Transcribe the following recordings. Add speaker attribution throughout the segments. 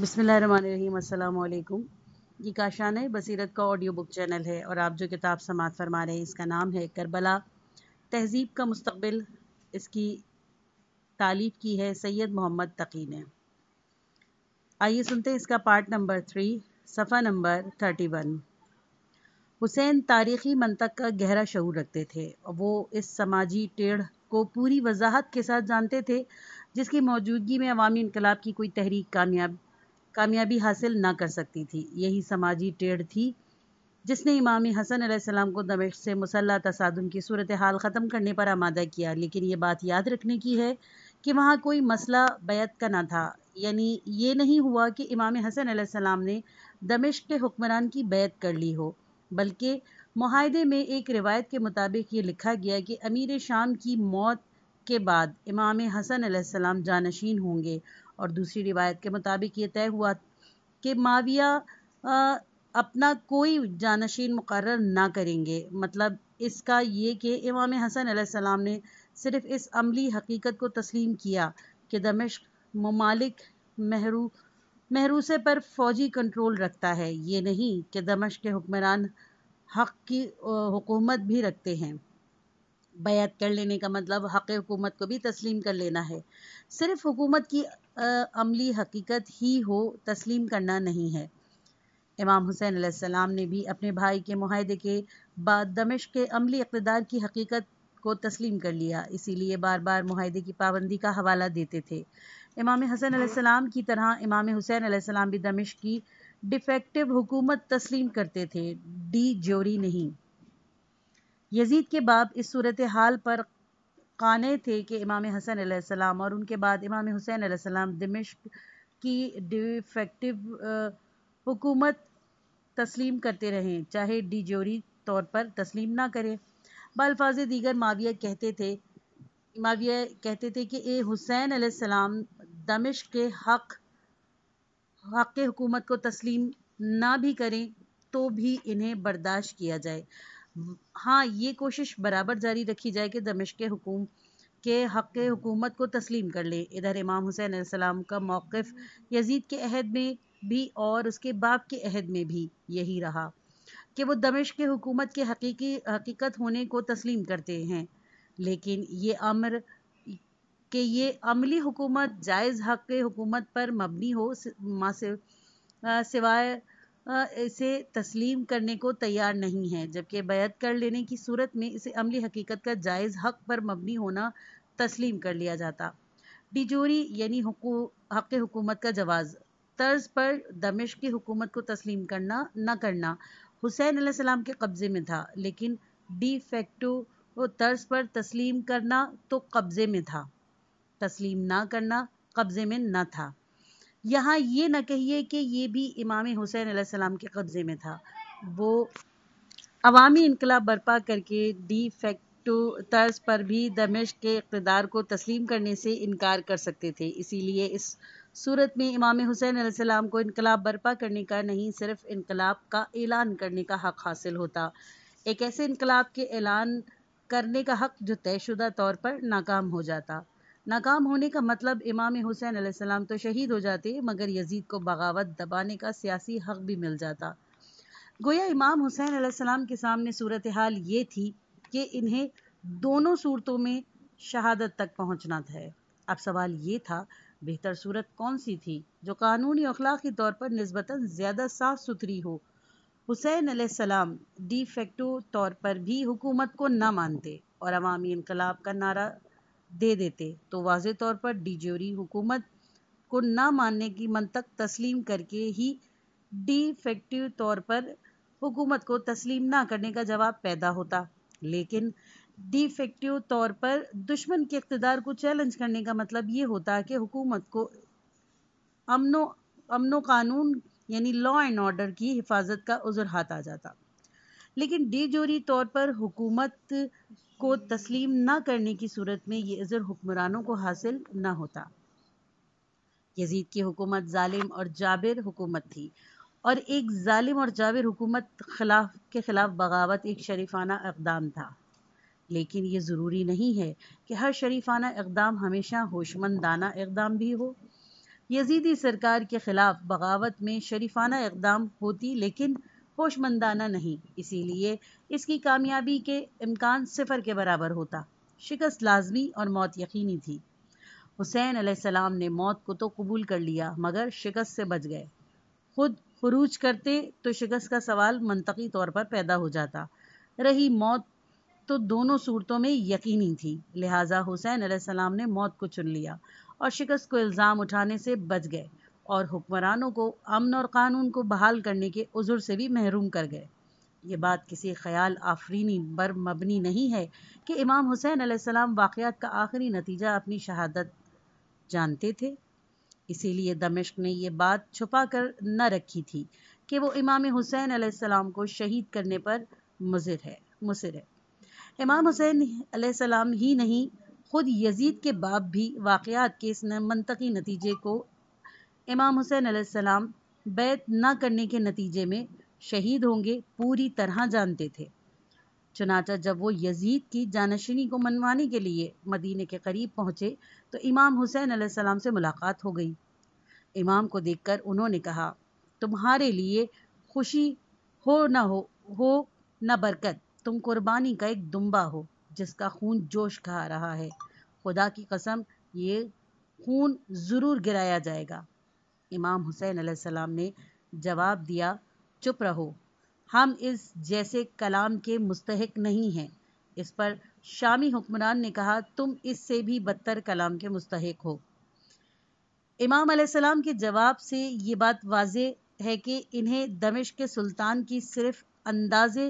Speaker 1: बसमिलीम ये काशान बसीरत का audio book channel है और आप जो किताब समात फरमा रहे हैं इसका नाम है करबला तहज़ीब का मुस्तबिल इसकी तालीफ की है सैयद मोहम्मद तकी ने आइए सुनते हैं इसका पार्ट नंबर थ्री सफ़ा नंबर थर्टी वन हुसैन तारीखी मनतक का गहरा शहूर रखते थे और वो इस समाजी टेढ़ को पूरी वजाहत के साथ जानते थे जिसकी मौजूदगी में अवामी इनकलाब की कोई तहरीक कामयाब कामयाबी हासिल न कर सकती थी यही समाजी टेढ़ थी जिसने इमाम हसन अलैहिस्सलाम को दमिश्क से मुसल्ह तसादम की सूरत हाल ख़त्म करने पर आमादा किया लेकिन ये बात याद रखने की है कि वहाँ कोई मसला बैत का ना था यानी ये नहीं हुआ कि इमाम हसन अलैहिस्सलाम ने दमिश्क के हुक्मरान की बैत कर ली हो बल्कि माहदे में एक रिवायत के मुताबिक ये लिखा गया कि अमीर शाम की मौत के बाद इमाम हसन अलैहिस्सलाम जानशीन होंगे और दूसरी रिवायत के मुताबिक ये तय हुआ कि माविया अपना कोई जानशीन मुकर ना करेंगे मतलब इसका ये कि इमाम हसन आसमाम ने सिर्फ इस अमली हकीकत को तस्लीम किया कि दमिश्क ममालिक महरू महरूसे पर फौजी कंट्रोल रखता है ये नहीं कि दमश के हुक्मरान हक की हुकूमत भी रखते हैं बैत कर लेने का मतलब हक़ हुकूमत को भी तस्लीम कर लेना है सिर्फ हुकूमत की अमली हकीकत ही हो तस्लीम करना नहीं है इमाम हुसैन आसमाम ने भी अपने भाई के माहदे के बाद दमिश के अमली इकतदार की हकीकत को तस्लीम कर लिया इसीलिए बार बार माहदे की पाबंदी का हवाला देते थे इमाम हसन आसमाम की तरह इमाम हुसैन आसमाम भी दमिश की डिफेक्टिव हुकूमत तस्लीम करते थे डी ज्योरी नहीं यजीद के बाप इस सूरत हाल पर काने थे कि इमाम हसन सलाम और उनके बाद इमाम हुसैन सलाम दमिश की डिफेक्टिव हुकूमत तस्लीम करते रहें चाहे डी जोरी तौर पर तस्लीम ना करें बल्फाज दीगर माविया कहते थे माविया कहते थे कि ए हुसैन सलाम दमिश के हक हक हुकूमत को तस्लीम ना भी करें तो भी इन्हें बर्दाश्त किया जाए हाँ ये कोशिश बराबर जारी रखी जाए कि दमिश के हुकूम के हक़ हुकूमत को तस्लीम कर ले इधर इमाम हुसैन सलाम का मौक़ यजीद के अहद में भी और उसके बाप के अहद में भी यही रहा कि वो दमिश के हुकूमत के हकीकी हकीकत होने को तस्लीम करते हैं लेकिन ये अमर कि ये अमली हुकूमत जायज़ हक़ हुकूमत पर मबनी हो सिवाय इसे तस्लीम करने को तैयार नहीं है जबकि बैत कर लेने की सूरत में इसे अमली हकीकत का जायज़ हक पर मबनी होना तस्लीम कर लिया जाता डिजोरी यानी हक हुकूमत का जवाब तर्ज पर दमिश की हुकूमत को तस्लीम करना न करना हुसैन सलाम के कब्ज़े में था लेकिन डी फैक्टो तर्ज पर तस्लीम करना तो कब्ज़े में था तस्लीम ना करना कब्ज़े में न था यहाँ ये ना कहिए कि ये भी इमाम हुसैन सलाम के कब्ज़े में था वो अवामी इनकलाब बर्पा करके डी तर्ज पर भी दमिश के इकतदार को तस्लीम करने से इनकार कर सकते थे इसीलिए इस सूरत में इमाम हुसैन सलाम को इनकलाब बर्पा करने का नहीं सिर्फ इनकलाब का ऐलान करने का हक़ हासिल होता एक ऐसे इनकलाब के ऐलान करने का हक़ जो तयशुदा तौर पर नाकाम हो जाता नाकाम होने का मतलब इमाम हुसैन सलाम तो शहीद हो जाते मगर यजीद को बगावत दबाने का सियासी हक भी मिल जाता गोया इमाम हुसैन सलाम के सामने सूरत हाल ये थी कि इन्हें दोनों सूरतों में शहादत तक पहुंचना था अब सवाल ये था बेहतर सूरत कौन सी थी जो कानूनी अखलाकी तौर पर नस्बता ज़्यादा साफ सुथरी हो हुसैन सलाम डी फैक्टो तौर पर भी हुकूमत को ना मानते और अवामी इनकलाब का नारा दे देते तो वाज तौर पर डिजोरी हुकूमत को ना मानने की मनतक तस्लीम करके ही डिफेक्टिव तौर पर हुकूमत को तस्लीम ना करने का जवाब पैदा होता लेकिन डिफेक्टिव तौर पर दुश्मन के इकतदार को चैलेंज करने का मतलब ये होता कि हुकूमत को अमनो अमनो कानून यानी लॉ एंड ऑर्डर की हिफाजत का उज़र हाथ आ जाता लेकिन डी जोरी तौर पर हुकूमत को तस्लीम न करने की सूरत में ये अज़र हुक्मरानों को हासिल न होता यजीद की हुकूमत जालिम और जाबिर हुकूमत थी और एक जालिम और जाबिर हुकूमत खिलाफ के ख़िलाफ़ बगावत एक शरीफाना इकदाम था लेकिन ये ज़रूरी नहीं है कि हर शरीफाना इकदाम हमेशा होशमंदाना इकदाम भी हो यजीदी सरकार के ख़िलाफ़ बगावत में शरीफाना इकदाम होती लेकिन होशमंदाना नहीं इसीलिए इसकी कामयाबी के इम्कान सिफर के बराबर होता शिकस्त लाजमी और मौत यकीनी थी हुसैन आसमाम ने मौत को तो कबूल कर लिया मगर शिकस्त से बच गए खुद खरूज करते तो शिकस्त का सवाल मनतकी तौर पर पैदा हो जाता रही मौत तो दोनों सूरतों में यकीनी थी लिहाजा हुसैन आसमाम ने मौत को चुन लिया और शिकस्त को इल्ज़ाम उठाने से बच गए और हुक्मरानों को अमन और कानून को बहाल करने के उज़ुर से भी महरूम कर गए ये बात किसी ख्याल आफरीनी पर मबनी नहीं है कि इमाम हुसैन सलाम वाक़ात का आखिरी नतीजा अपनी शहादत जानते थे इसीलिए दमिश्क ने यह बात छुपा कर न रखी थी कि वो इमाम हुसैन आसमाम को शहीद करने पर मुजिर है मुसर है इमाम हुसैन सलाम ही नहीं खुद यजीद के बाप भी वाकयात के इस मनतकी नतीजे को इमाम हुसैन सलाम बैत न करने के नतीजे में शहीद होंगे पूरी तरह जानते थे चुनाचा जब वो यजीद की जानशीनी को मनवाने के लिए मदीने के करीब पहुँचे तो इमाम हुसैन आसमाम से मुलाकात हो गई इमाम को देखकर उन्होंने कहा तुम्हारे लिए खुशी हो न हो हो न बरकत तुम कुर्बानी का एक दुम्बा हो जिसका खून जोश खा रहा है खुदा की कसम ये खून ज़रूर गिराया जाएगा इमाम हुसैन सलाम ने जवाब दिया चुप रहो हम इस जैसे कलाम के मुस्तक नहीं हैं इस पर शामी हुक्मरान ने कहा तुम इससे भी बदतर कलाम के मुस्तक हो इमाम सलाम के जवाब से ये बात वाज है कि इन्हें दमिश के सुल्तान की सिर्फ अंदाजे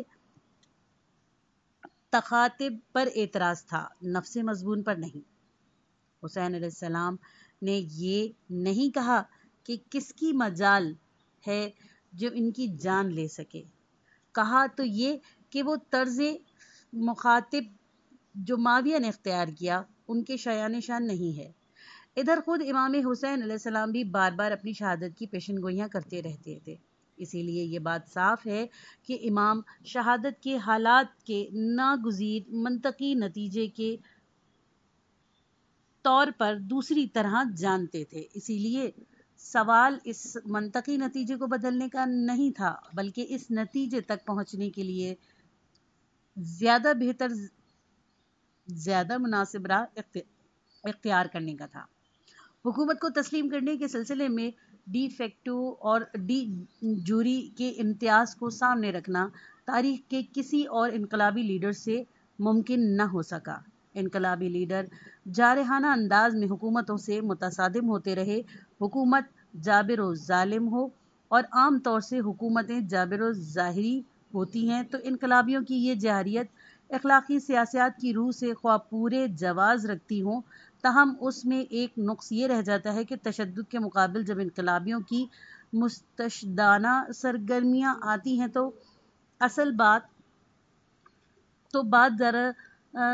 Speaker 1: तखातिब पर एतराज़ था नफ्स मजमून पर नहीं हुसैन सलाम ने ये नहीं कहा कि किसकी मजाल है जो इनकी जान ले सके कहा तो ये कि वो तर्ज मुखातिब जो माविया ने अख्तियार किया उनके शयान शान नहीं है इधर ख़ुद इमाम हुसैन सलाम भी बार बार अपनी शहादत की पेशन गोइयाँ करते रहते थे इसीलिए ये बात साफ है कि इमाम शहादत के हालात के नागजीर मनतकी नतीजे के तौर पर दूसरी तरह जानते थे इसीलिए सवाल इस मनतकी नतीजे को बदलने का नहीं था बल्कि इस नतीजे तक पहुंचने के लिए ज़्यादा बेहतर ज़्यादा मुनासिब राह इख्तियार करने का था हुकूमत को तस्लीम करने के सिलसिले में डी फैक्टो और डी जूरी के इम्तियाज़ को सामने रखना तारीख के किसी और इनकलाबी लीडर से मुमकिन न हो सका इनकलाबी लीडर जारहाना अंदाज में हुकूमतों से मुतसादम होते रहे हुकूमत जाबिर ालिम हो और आम तौर से हुकूमतें जाबिर ज़ाहरी होती हैं तो इनकलाबियों की ये जहरीत अखलाक सियासियात की रूह से ख्वा पूरे जवाज़ रखती हों तहम उसमें एक नुक्स ये रह जाता है कि तशद के मुकाबले जब इनकलाबियों की मुस्तदाना सरगर्मियाँ आती हैं तो असल बात तो बात ज़रा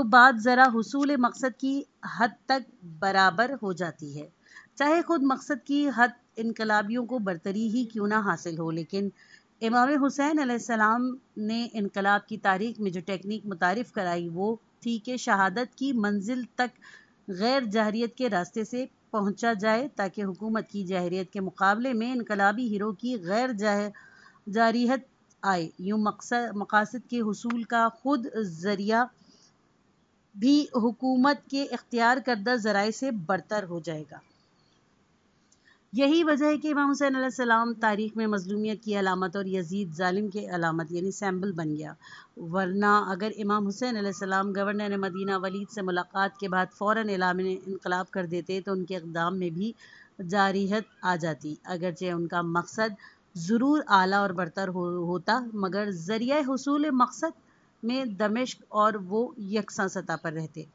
Speaker 1: तो बात ज़रा हसूल मकसद की हद तक बराबर हो जाती है चाहे खुद मकसद की हद इनकलाबियों को बरतरी ही क्यों ना हासिल हो लेकिन इमाम हुसैन आसमाम ने इनकलाब की तारीख में जो टेक्निक मुतारफ़ कराई वो थी कि शहादत की मंजिल तक गैर जहरीत के रास्ते से पहुंचा जाए ताकि हुकूमत की जहरीत के मुकाबले में इनकलाबी हिरो की गैर जह जारीहत आए यूँ मकसद मकासद के हसूल का खुद ज़रिया भी हुकूमत के इख्तियार करदा ज़राए से बरतर हो जाएगा यही वजह है कि इमाम हुसैन सलाम तारीख़ में मजलूमियत की अलामत और यजीद जालिम के अलामत यानी सैम्बल बन गया वरना अगर इमाम हुसैन सलाम गवर्नर मदीना वलीद से मुलाकात के बाद फ़ौर इलाम इनकलाब कर देते तो उनके इकदाम में भी जारीहत आ जाती अगरचे उनका मकसद ज़रूर आला और बरतर हो, होता मगर ज़रिया हसूल मकसद में दमिश्क और वो यकसा सतह पर रहते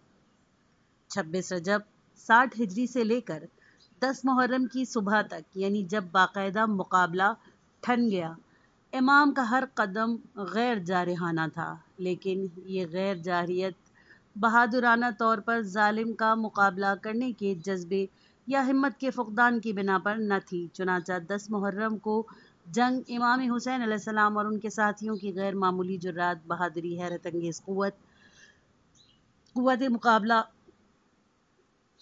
Speaker 1: 26 रजब 60 हिजरी से लेकर 10 मुहर्रम की सुबह तक यानी जब बाकायदा मुकाबला ठन गया इमाम का हर कदम गैर जारहाना था लेकिन ये गैर जारियत बहादुराना तौर पर जालिम का मुकाबला करने के जज्बे या हिम्मत के फुकदान की बिना पर न थी चुनाचा दस मुहर्रम को जंग इमाम हुसैन सलाम और उनके साथियों की गैर मामूली जुर्रात बहादुरी हैरत अंगेज़ क़वत क़वत मुकाबला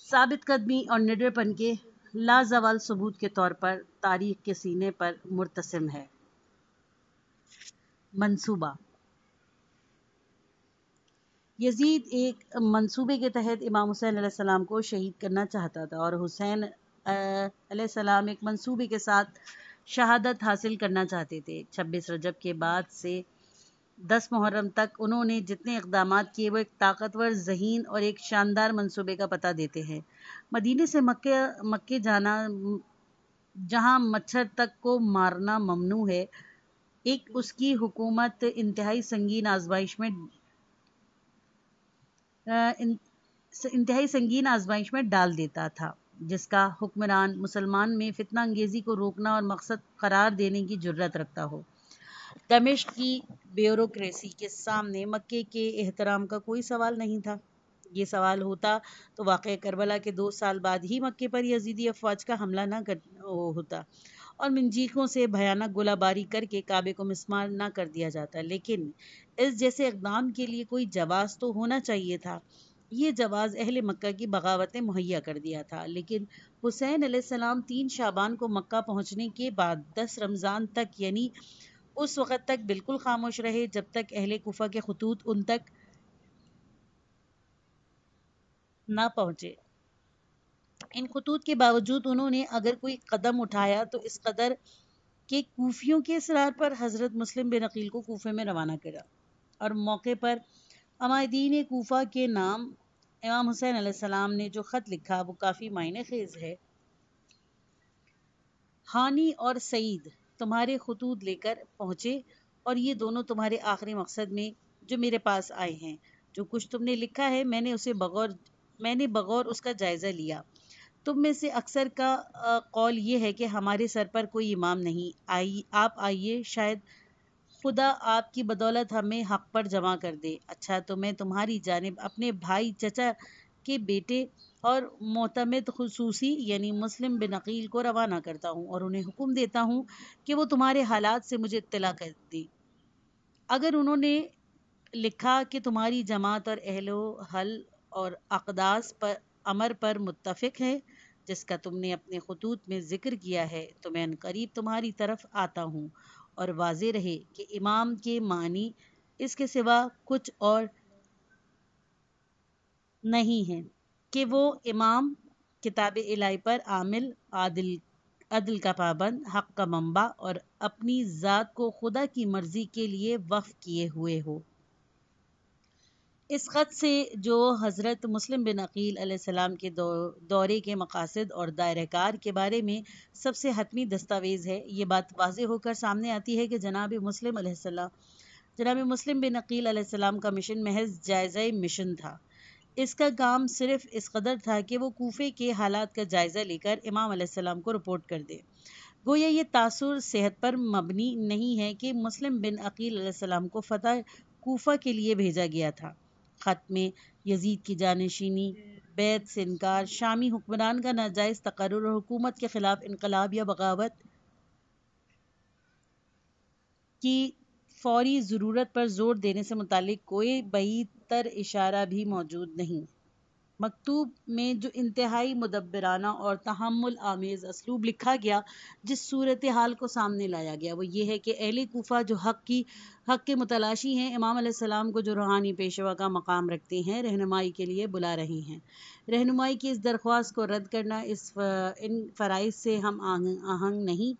Speaker 1: साबित कदमी और निडरपन के लाजवाल सबूत के तौर पर तारीख के सीने पर मुर्तसम है मंसूबा यजीद एक मंसूबे के तहत इमाम हुसैन सलाम को शहीद करना चाहता था और हुसैन सलाम एक मंसूबे के साथ शहादत हासिल करना चाहते थे छब्बीस रजब के बाद से दस मुहर्रम तक उन्होंने जितने इकदाम किए वो एक ताकतवर जहीन और एक शानदार मंसूबे का पता देते हैं मदीने से मक्के मक्के जाना जहां मच्छर तक को मारना ममनू है एक उसकी हुकूमत इंतहाई संगीन आजमाइश में इंतहाई संगीन आजमाइश में डाल देता था जिसका हुक्मरान मुसलमान में फितना अंगेज़ी को रोकना और मकसद करार देने की जरूरत रखता हो दमिश की ब्यूरोक्रेसी के सामने मक्के के एहतराम का कोई सवाल नहीं था ये सवाल होता तो वाक़ करबला के दो साल बाद ही मक्के पर यजीदी अफवाज का हमला ना कर होता और मंजीकों से भयानक गोलाबारी करके काबे को मिसमार ना कर दिया जाता लेकिन इस जैसे इकदाम के लिए कोई जवाब तो होना चाहिए था ये जवाज़ अहल मक्का की बगावतें मुहैया कर दिया था लेकिन हुसैन आसमाम तीन शाबान को मक्का पहुंचने के बाद दस रमज़ान तक यानी उस वक़्त तक बिल्कुल खामोश रहे जब तक अहल कुफ़ा के खतूत उन तक ना पहुँचे इन खतूत के बावजूद उन्होंने अगर कोई कदम उठाया तो इस कदर के कोफियों के इसरार पर हज़रत मुस्लिम बिन अकील को कोफे में रवाना करा और मौके पर अमायदीन कोफा के नाम इमाम हुसैन सलाम ने जो ख़त लिखा वो काफ़ी मायने खेज है हानि और सईद तुम्हारे खतूत लेकर पहुँचे और ये दोनों तुम्हारे आखिरी मकसद में जो मेरे पास आए हैं जो कुछ तुमने लिखा है मैंने उसे बगौर मैंने बगौर उसका जायज़ा लिया तुम में से अक्सर का कौल ये है कि हमारे सर पर कोई इमाम नहीं आई आप आइए शायद खुदा आपकी बदौलत हमें हक पर जमा कर दे अच्छा तो मैं तुम्हारी जानब अपने भाई चचा के बेटे और मोतमद खसूसी यानी मुस्लिम बिन अकील को रवाना करता हूँ और उन्हें हुक्म देता हूँ कि वो तुम्हारे हालात से मुझे इतला कर दें अगर उन्होंने लिखा कि तुम्हारी जमात और अहलो हल और अकदास पर अमर पर मुतफ़ है जिसका तुमने अपने खतूत में ज़िक्र किया है तो मैं करीब तुम्हारी तरफ आता हूँ और वाज रहे कि इमाम के मानी इसके सिवा कुछ और नहीं है कि वो इमाम किताब इलाई पर आमिल आदिल अदल का पाबंद हक का मंबा और अपनी ज़ात को खुदा की मर्ज़ी के लिए वफ़ किए हुए हो इस ख़त से जो हज़रत मुस्लिम बिन अकील के दौ, दौरे के मकासद और दायरेकार के बारे में सबसे हतमी दस्तावेज़ है ये बात वाज होकर सामने आती है कि जनाब मुस्लिम जनाब मुस्लिम बिन अकील का मिशन महज जायज़ा मिशन था इसका काम सिर्फ इस कदर था कि वो कोफे के हालात का जायज़ा लेकर इमाम को रिपोर्ट कर दे गोया ये तासुर सेहत पर मबनी नहीं है कि मुस्लिम बिन अकील को फतह कोफा के लिए भेजा गया था ख़त में यजीद की जानशीनी बैत से इनकार शामी हुक्मरान का नाजायज़ तकर और हुकूमत के ख़िलाफ़ इनकलाब या बगावत की फौरी ज़रूरत पर ज़ोर देने से मुतल कोई बेहतर इशारा भी मौजूद नहीं मकतूब में जो इंतहाई मुदबराना और तहमुल आमेज़ असलूब लिखा गया जिस सूरत हाल को सामने लाया गया वो ये है कि अहल कोफ़ा जो हक़ की हक़ के मतलाशी हैं इमाम सलाम को जो रूहानी पेशवा का मकाम रखते हैं रहनुमाई के लिए बुला रहे हैं रहनुमाई की इस दरख्वास को रद्द करना इस फ, इन फ़राइज से हम आहंग आहंग नहीं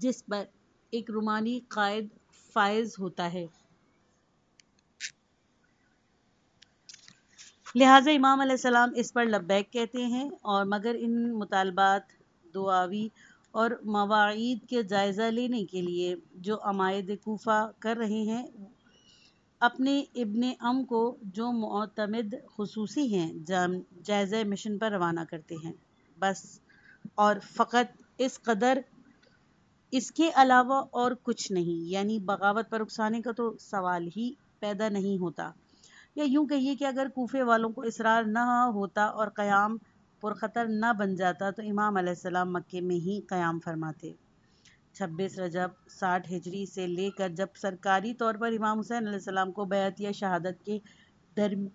Speaker 1: जिस पर एक रूमानी कायद फायज होता है लिहाजा इमाम सलाम इस पर लब्बैक कहते हैं और मगर इन मुतालबात दुआवी और मवाद के जायज़ा लेने के लिए जो अमायद कोफा कर रहे हैं अपने इबन अम को जो मतमद खसूसी हैं जायज़ा मिशन पर रवाना करते हैं बस और फ़कत इस कदर इसके अलावा और कुछ नहीं यानी बगावत पर उकसाने का तो सवाल ही पैदा नहीं होता या यूं कहिए कि अगर कोफे वालों को इसरार न होता और क़याम पुरख़तर न बन जाता तो इमाम मक्के में ही क़याम फरमाते छब्बीस रजब साठ हिजरी से लेकर जब सरकारी तौर पर इमाम हुसैन आसमाम को बैत या शहादत के दरम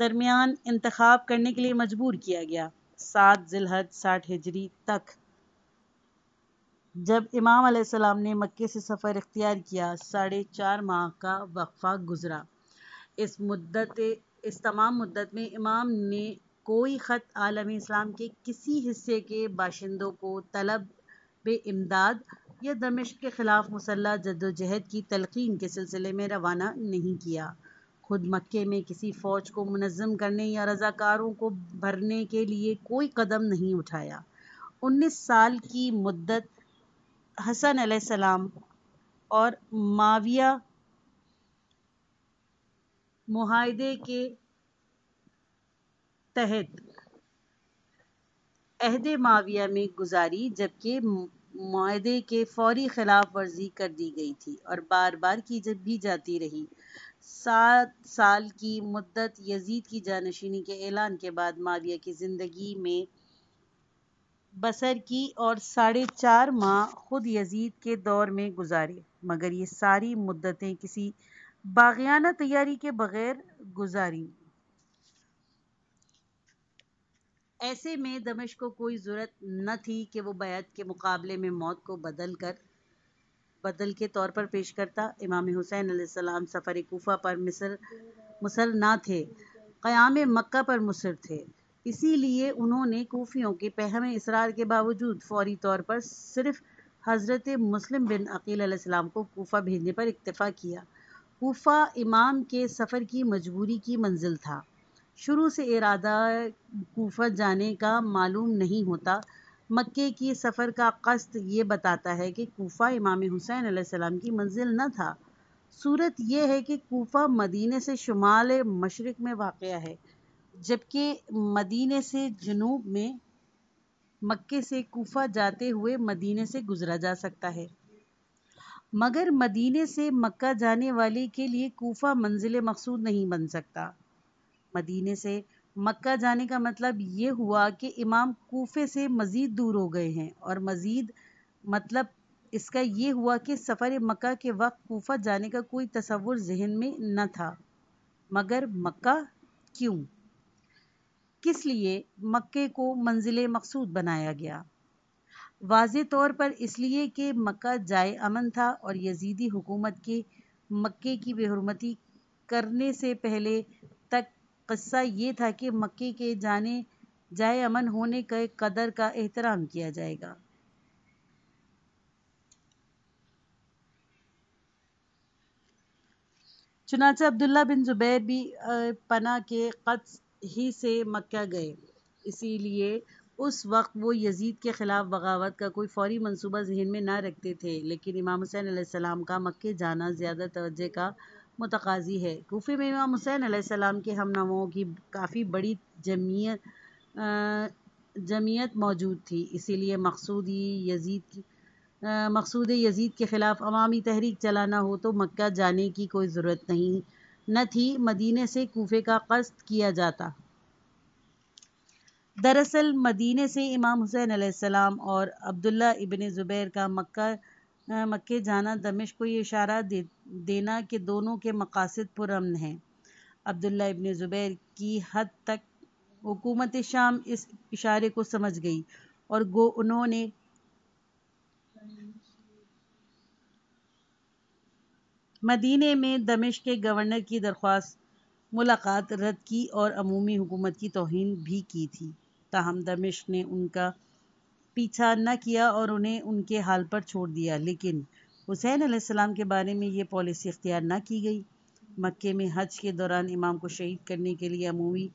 Speaker 1: दरमियान इंतखब करने के लिए मजबूर किया गया सात जिलहज साठ हिजरी तक जब इमाम अलैहिस्सलाम ने मक्के से सफ़र इख्तियार किया साढ़े चार माह का वक्फा गुज़रा इस मुद्दत इस तमाम मुद्दत में इमाम ने कोई ख़त आलम इस्लाम के किसी हिस्से के बाशिंदों को तलब बे इमदाद या दमिश के ख़िलाफ़ मुसल्ह जदोजहद की तलकीन के सिलसिले में रवाना नहीं किया खुद मक्के में किसी फ़ौज को मनज़म करने या रज़ाकारों को भरने के लिए कोई कदम नहीं उठाया उन्नीस साल की मुद्दत हसन सलाम और माविया माहदे के तहत अहद माविया में गुजारी जबकि माहदे के फौरी खिलाफ वर्जी कर दी गई थी और बार बार की जब भी जाती रही सात साल की मुद्दत यजीद की जानशीनी के ऐलान के बाद माविया की ज़िंदगी में बसर की और साढ़े चार माह खुद यजीद के दौर में गुजारे मगर ये सारी मुद्दतें किसी बागियाना तैयारी के बगैर गुजारी ऐसे में दमिश को कोई ज़रूरत न थी कि वो बैत के मुकाबले में मौत को बदल कर बदल के तौर पर पेश करता इमाम हुसैन सलाम सफ़र कोफ़ा पर मिसर मुसर ना थे क़याम मक्का पर मुसर थे इसीलिए उन्होंने कोफियों के पहम इसरार के बावजूद फौरी तौर पर सिर्फ हज़रत मुस्लिम बिन अकील को कोफा भेजने पर इतफ़ा किया कोफा इमाम के सफ़र की मजबूरी की मंजिल था शुरू से इरादा कोफा जाने का मालूम नहीं होता मक्के की सफ़र का कस्त ये बताता है कि कोफा इमाम हुसैन सलाम की मंजिल न था सूरत यह है कि कोफा मदीने से शुमाल मशरक़ में वाक़ है जबकि मदीने से जनूब में मक्के से कोफा जाते हुए मदीने से गुजरा जा सकता है मगर मदीने से मक्का जाने वाले के लिए कोफा मंजिल मकसूद नहीं बन सकता मदीने से मक्का जाने का मतलब ये हुआ कि इमाम कोफे से मज़ीद दूर हो गए हैं और मज़ीद मतलब इसका ये हुआ कि सफ़र मक्का के वक्त कोफा जाने का कोई तस्वुर जहन में न था मगर मक्का क्यों किस लिए मक्के को मंजिल मकसूद बनाया गया वाज तौर पर इसलिए कि मक्का जाए अमन था और यजीदी हुकूमत के मक्के की बेहरमती करने से पहले तक कस्सा ये था कि मक्के के जाने जाए अमन होने के कदर का एहतराम किया जाएगा चुनाचा अब्दुल्ला बिन जुबैर भी पना के कत्स ही से मक्का गए इसीलिए उस वक्त वो यजीद के ख़िलाफ़ बगावत का कोई फौरी मंसूबा जहन में ना रखते थे लेकिन इमाम हुसैन सलाम का मक्के जाना ज़्यादा तवज्जो का मतकाजी है कोफे में इमाम हुसैन सलाम के हमनमों की काफ़ी बड़ी जमीयत जमीयत मौजूद थी इसीलिए मकसूदी यजीद मकसूद यजीद के ख़िलाफ़ अवामी तहरीक चलाना हो तो मक्का जाने की कोई ज़रूरत नहीं न थी मदीने से कोफे का कस्त किया जाता दरअसल मदीने से इमाम हुसैन आसमाम और अब्दुल्ला इबन ज़ुबैर का मक्का मक्के जाना दमिश को ये इशारा दे, देना कि दोनों के मकासद पुरमन हैं अब्दुल्ला इबन ज़ुबैर की हद तक हुकूमत शाम इस इशारे को समझ गई और गो उन्होंने मदीने में दमिश के गवर्नर की दरख्वास्त मुलाकात रद्द की और अमूमी हुकूमत की तोहन भी की थी ताहम दमिश ने उनका पीछा न किया और उन्हें उनके हाल पर छोड़ दिया लेकिन हुसैन आसमाम के बारे में ये पॉलिसी इख्तियार न की गई मक्के में हज के दौरान इमाम को शहीद करने के लिए अमूमी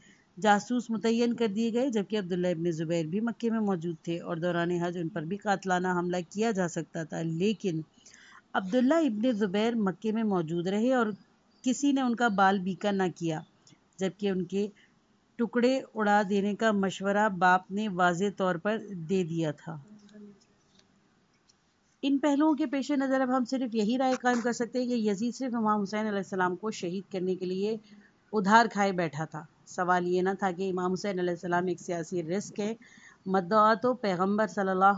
Speaker 1: जासूस मुतन कर दिए गए जबकि अब्दुल्ला इबन ज़ुबैर भी मक्के में मौजूद थे और दौरान हज उन पर भी कातलाना हमला किया जा सकता था लेकिन अब्दुल्ला इब्ने ज़ुबैर मक्के में मौजूद रहे और किसी ने उनका बाल बीका ना किया जबकि उनके टुकड़े उड़ा देने का मशवरा बाप ने वाज तौर पर दे दिया था इन पहलुओं के पेश नज़र अब हम सिर्फ यही राय कायम कर सकते हैं कि यजीद सिर्फ इमाम हुसैन सलाम को शहीद करने के लिए उधार खाए बैठा था सवाल ये ना था कि इमाम हुसैन सलाम एक सियासी रिस्क है मद्दआ तो पैगम्बर सल्ला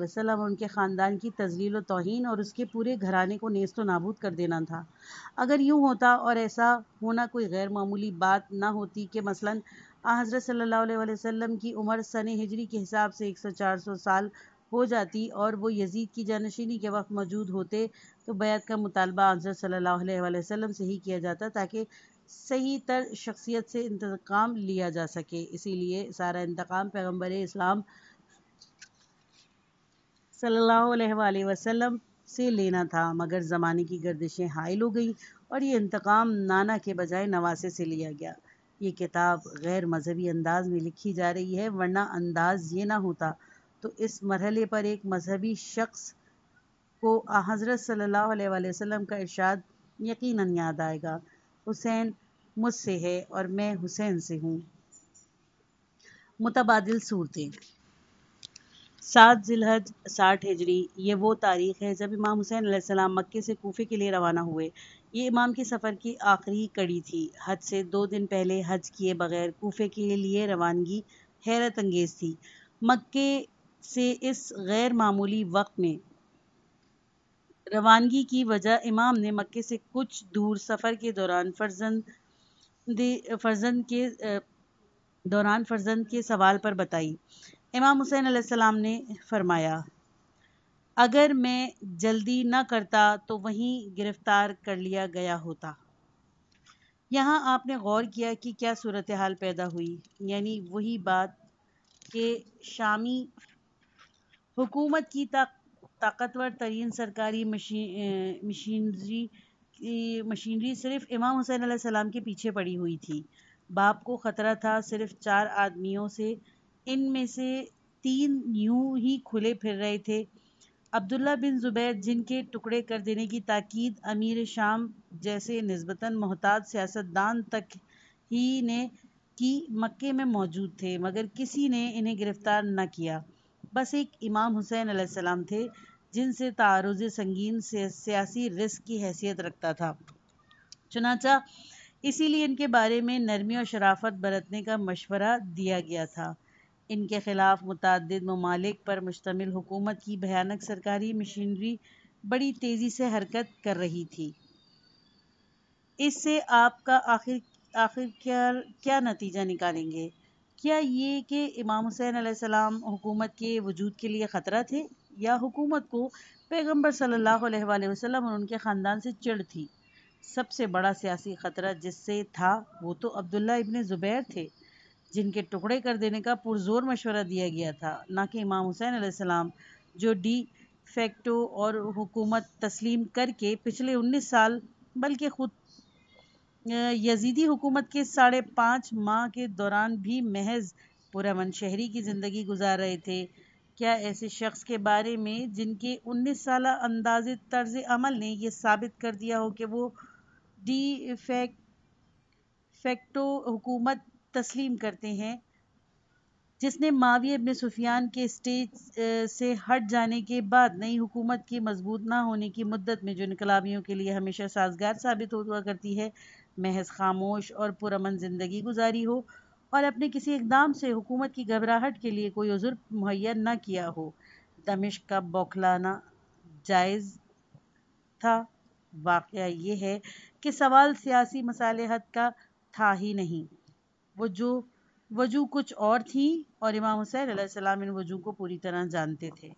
Speaker 1: वसलम उनके ख़ानदान की तजलील व तोहन और उसके पूरे घराने को नेस्त नाबूद कर देना था अगर यूँ होता और ऐसा होना कोई गैर मामूली बात ना होती कि मसलन हज़रत सल्ला अलैहि की उम्र सन हिजरी के हिसाब से एक सौ चार सौ साल हो जाती और वो यजीद की जानशीनी के वक्त मौजूद होते तो बैत का मुतालबा हज़रत सल्ला अलैहि से ही किया जाता ताकि सही तर शख्सियत से इंतकाम लिया जा सके इसीलिए सारा इंतकाम पैगम्बर इस्लाम सल्लल्लाहु अलैहि वसल्लम से लेना था मगर ज़माने की गर्दिशें हाइल हो गई और ये इंतकाम नाना के बजाय नवासे से लिया गया ये किताब गैर मजहबी अंदाज में लिखी जा रही है वरना अंदाज ये ना होता तो इस मरहले पर एक मजहबी शख्स को हज़रत सल्लल्लाहु अलैहि वसल्लम का इरशाद यकीनन याद आएगा हुसैन मुझसे है और मैं हुसैन से हूँ मुतबादिल सूरतें सात जिलहज साठ हिजरी ये वो तारीख़ है जब इमाम हुसैन आसमाम मक्के से कोफे के लिए रवाना हुए ये इमाम के सफ़र की आखिरी कड़ी थी हज से दो दिन पहले हज किए बगैर कोफे के लिए रवानगी हैरत अंगेज़ थी मक्के से इस गैर मामूली वक्त में रवानगी की वजह इमाम ने मक्के से कुछ दूर सफ़र के दौरान फर्जंद फर्जंद के दौरान फर्जंद के सवाल पर बताई इमाम हुसैन सलाम ने फरमाया अगर मैं जल्दी न करता तो वहीं गिरफ्तार कर लिया गया होता यहाँ आपने गौर किया कि क्या सूरत हाल पैदा हुई यानी वही बात कि शामी हुकूमत की ताकत ताकतवर तरीन सरकारी मशीनरी की मशीनरी सिर्फ इमाम हुसैन सलाम के पीछे पड़ी हुई थी बाप को ख़तरा था सिर्फ चार आदमियों से इन में से तीन यूं ही खुले फिर रहे थे अब्दुल्ला बिन ज़ुबैर जिनके टुकड़े कर देने की ताकीद अमीर शाम जैसे नस्बता मोहताज सियासतदान तक ही ने की मक्के में मौजूद थे मगर किसी ने इन्हें गिरफ़्तार न किया बस एक इमाम हुसैन आसमाम थे जिनसे तारुज संगीन से सियासी रिस्क की हैसियत रखता था चुनाचा इसीलिए इनके बारे में नरमी और शराफत बरतने का मशवरा दिया गया था इनके ख़िलाफ़ मुतद ममालिक पर मुश्तमिल हुकूमत की भयानक सरकारी मशीनरी बड़ी तेज़ी से हरकत कर रही थी इससे आपका आखिर आखिर क्या क्या नतीजा निकालेंगे क्या ये कि इमाम हुसैन आसमाम हुकूमत के वजूद के लिए ख़तरा थे या हुकूमत को पैगम्बर सल्ला वसलम और उनके ख़ानदान से चिड़ थी सबसे बड़ा सियासी ख़तरा जिससे था वो तो अब्दुल्ला इबन ज़ुबैर थे जिनके टुकड़े कर देने का पुरजोर मशवरा दिया गया था ना कि इमाम हुसैन आसमाम जो डी फैक्टो और हुकूमत तस्लीम करके पिछले 19 साल बल्कि ख़ुद यजीदी हुकूमत के साढ़े पाँच माह के दौरान भी महज पुरमन शहरी की ज़िंदगी गुजार रहे थे क्या ऐसे शख्स के बारे में जिनके 19 साल अंदाज तर्ज अमल ने यह साबित कर दिया हो कि वो डी फैक्टो हुकूमत तस्लीम करते हैं जिसने मावी इबन सुफियान के स्टेज से हट जाने के बाद नई हुकूमत की मजबूत ना होने की मुद्दत में जो इनकलाबियों के लिए हमेशा साजगार साबित हुआ करती है महज खामोश और पुरमन जिंदगी गुजारी हो और अपने किसी इकदाम से हुकूमत की घबराहट के लिए कोई उजुर मुहैया न किया हो दमिश का बौखलाना जायज़ था वाक़ ये है कि सवाल सियासी मसालहत का था ही नहीं वो जो वजू कुछ और थी और इमाम हुसैन सलाम इन वजू को पूरी तरह जानते थे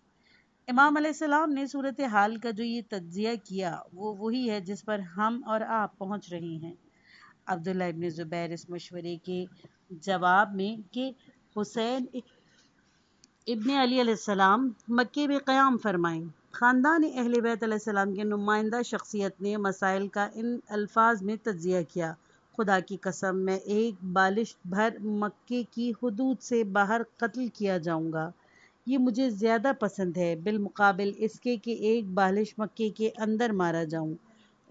Speaker 1: इमाम सलाम ने सूरत हाल का जो ये तज्जिया किया वो वही है जिस पर हम और आप पहुंच रहे हैं अब्दुल्ला इबन ज़ुबैर इस मशवरे के जवाब में कि हुसैन इबन अलीसम मक्के में क़्याम फरमाएँ ख़ानदान अहल बैतम के नुमाइंदा शख्सियत ने मसाइल का इन अल्फाज में तजिया किया खुदा की कसम मैं एक बालिश भर मक्के की हदूद से बाहर कत्ल किया जाऊँगा ये मुझे ज़्यादा पसंद है बिलमुकाबिल इसके कि एक बालिश मक्के के अंदर मारा जाऊं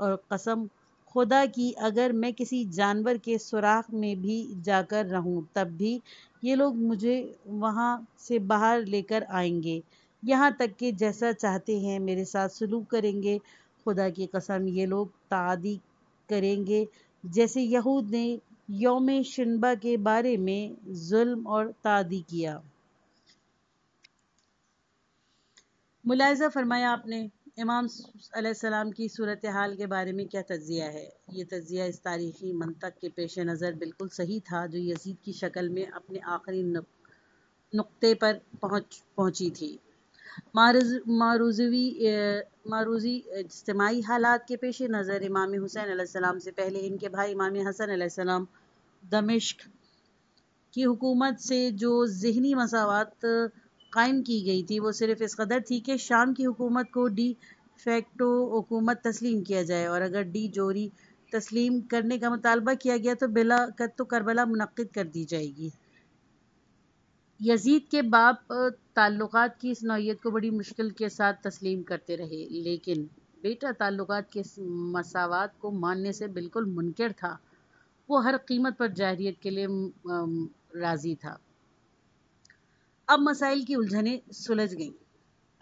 Speaker 1: और कसम खुदा की अगर मैं किसी जानवर के सुराख में भी जाकर रहूं तब भी ये लोग मुझे वहाँ से बाहर लेकर आएंगे यहाँ तक कि जैसा चाहते हैं मेरे साथ सलूक करेंगे खुदा की कसम ये लोग तादी करेंगे जैसे यहूद ने योम शनबा के बारे में जुल्म और तादी किया मुलायजा फरमाया आपने इमाम सलाम की सूरत हाल के बारे में क्या तजिया है ये तजिया इस तारीख़ी मनतक के पेश नज़र बिल्कुल सही था जो यजीद की शक्ल में अपने आखिरी नुक्ते पर पहुँच पहुँची थी मारूजवी मारूजी इज्तमाही हालात के पेश नज़र इमाम हुसैन सलाम से पहले इनके भाई इमाम हसन सलाम दमिश्क की हुकूमत से जो जहनी मसावत कायम की गई थी वो सिर्फ इस कदर थी कि शाम की हुकूमत को डी फैक्टो हुकूमत तस्लीम किया जाए और अगर डी जोरी तस्लीम करने का मुतालबा किया गया तो बिला कत तो करबला मुनद कर दी जाएगी यजीद के बाप ताल्लुक़ की इस नौीयत को बड़ी मुश्किल के साथ तस्लीम करते रहे लेकिन बेटा ताल्लुक़ के मसावत को मानने से बिल्कुल मुनकर था वो हर कीमत पर जाहरीत के लिए राज़ी था अब मसाइल की उलझने सुलझ गईं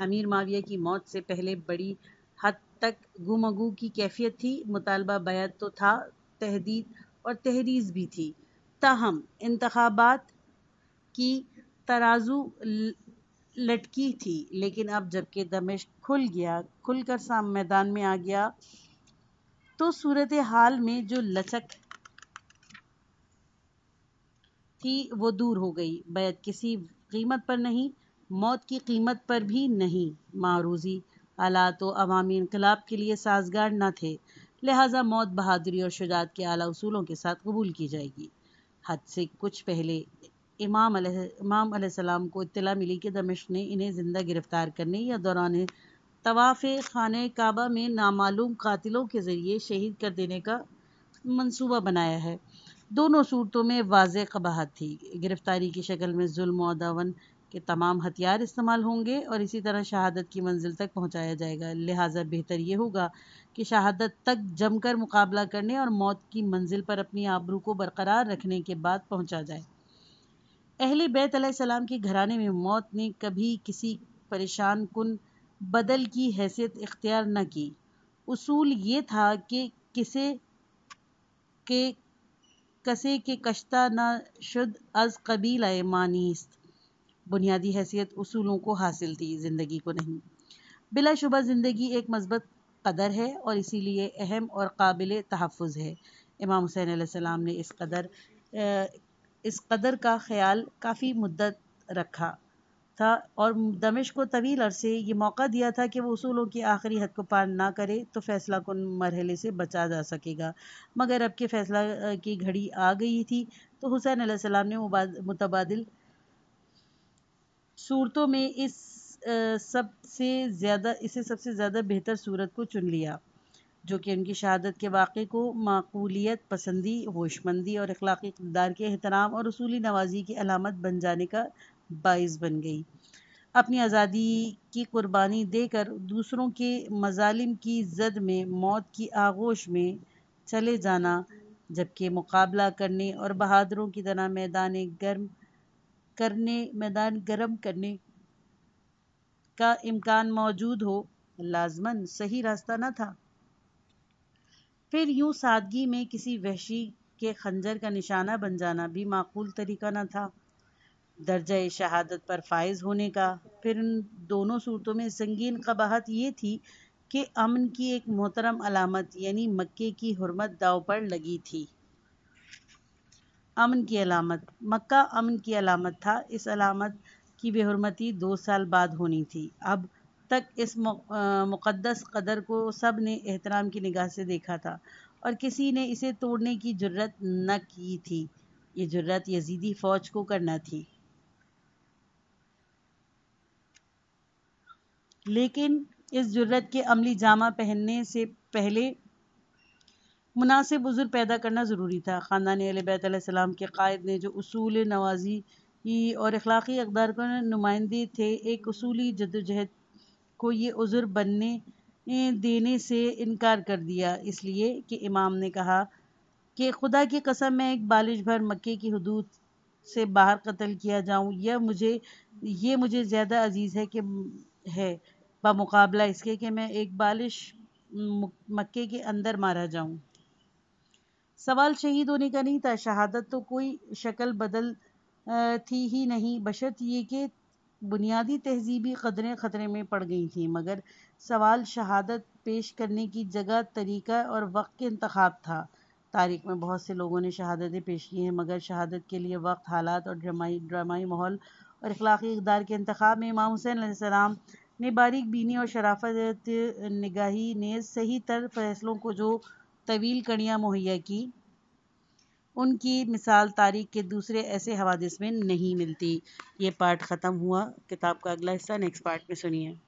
Speaker 1: अमीर माविया की मौत से पहले बड़ी हद तक गुमगू की कैफियत थी मुतालबा बैत तो था तहदीद और तहरीज भी थी ताहम इंतबात की तराजू लटकी थी लेकिन अब जबकि दमिश खुल गया खुलकर साम मैदान में आ गया तो सूरत हाल में जो लचक थी वो दूर हो गई बैत किसी कीमत पर नहीं मौत की कीमत पर भी नहीं मारूजी आला तो अवामी इनकलाब के लिए साजगार न थे लिहाजा मौत बहादुरी और शुजात के आला उसूलों के साथ कबूल की जाएगी हद से कुछ पहले इमाम इमाम सलाम को इतला मिली कि दमिश ने इन्हें ज़िंदा गिरफ्तार करने या दौरान तवाफ़ खान काबा में नामालूम कातिलों के ज़रिए शहीद कर देने का मंसूबा बनाया है दोनों सूरतों में वाज कबाहत थी गिरफ्तारी की शक्ल में जुल्म दावन के तमाम हथियार इस्तेमाल होंगे और इसी तरह शहादत की मंजिल तक पहुंचाया जाएगा लिहाजा बेहतर ये होगा कि शहादत तक जमकर मुकाबला करने और मौत की मंजिल पर अपनी आबरू को बरकरार रखने के बाद पहुंचा जाए अहल बैत सलाम के घराने में मौत ने कभी किसी परेशान कन बदल की हैसियत इख्तियार न की उसूल ये था कि किसे के कसे के कश्ता ना शुद्ध अज कबील मानीस्त बुनियादी हैसियत उसूलों को हासिल थी ज़िंदगी को नहीं बिलाशुबा ज़िंदगी एक मजबत कदर है और इसीलिए अहम और काबिल तहफ़ है इमाम हुसैन सलाम ने इस कदर इस कदर का ख्याल काफ़ी मुद्दत रखा था और दमिश को तवील अरसे ये मौका दिया था कि वो उसूलों की आखिरी हद को पार ना करे तो फैसला को मरहले से बचा जा सकेगा मगर अब के फैसला की घड़ी आ गई थी तो हुसैन सलाम ने मुतबादिल सूरतों में इस सबसे ज़्यादा इसे सबसे ज़्यादा बेहतर सूरत को चुन लिया जो कि उनकी शहादत के वाक़े को माकूलियत पसंदी होशमंदी और अखलाक़ी इकदार के एहतराम और उसूली नवाजी की अलामत बन जाने का बाइस बन गई अपनी आज़ादी की कुर्बानी देकर दूसरों के मजालिम की जद में मौत की आगोश में चले जाना जबकि मुकाबला करने और बहादुरों की तरह मैदान गर्म करने मैदान गर्म करने का इम्कान मौजूद हो लाजमन सही रास्ता न था फिर यूं सादगी में किसी वहशी के खंजर का निशाना बन जाना भी माकूल तरीका न था दर्ज शहादत पर फायज होने का फिर इन दोनों सूरतों में संगीन कबाहत ये थी कि अमन की एक मोहतरम अलामत यानी मक्के की हरमत दाव पर लगी थी अमन की अलामत मक्का अमन की अलामत था इस अलामत की बेहरमती दो साल बाद होनी थी अब तक इस मुक़दस कदर को सब ने एहतराम की निगाह से देखा था और किसी ने इसे तोड़ने की जरूरत न की थी ये जरूरत यजीदी फ़ौज को करना थी लेकिन इस ज़रूरत के अमली जामा पहनने से पहले मुनासिब बुजुर्ग पैदा करना ज़रूरी था ख़ानदान अलबैतम के कायद ने जो असूल नवाजी और अखलाक़ी अकदार को नुमाइंदे थे एक असूली जदोजहद को ये उज़र बनने देने से इनकार कर दिया इसलिए कि इमाम ने कहा कि खुदा की कसम मैं एक बालिश भर मक्के की हदूद से बाहर कत्ल किया जाऊं यह मुझे ये मुझे ज़्यादा अजीज़ है कि है बमुकाबला इसके कि मैं एक बालिश मक्के के अंदर मारा जाऊं सवाल शहीद होने का नहीं था शहादत तो कोई शक्ल बदल थी ही नहीं बशर्त ये कि बुनियादी तहजीबी कदरें ख़तरे में पड़ गई थी मगर सवाल शहादत पेश करने की जगह तरीका और वक्त के इंतखब था तारीख में बहुत से लोगों ने शहादतें पेश की हैं मगर शहादत के लिए वक्त हालात और ड्रामाई ड्रामाई माहौल और अखलाकी इकदार के इंतखब में इमाम हुसैन सलाम ने बारीक बीनी और शराफत निगाही ने सही तर फैसलों को जो तवील कड़ियाँ मुहैया की उनकी मिसाल तारीख के दूसरे ऐसे हवादिस में नहीं मिलती ये पार्ट ख़त्म हुआ किताब का अगला हिस्सा नेक्स्ट पार्ट में सुनिए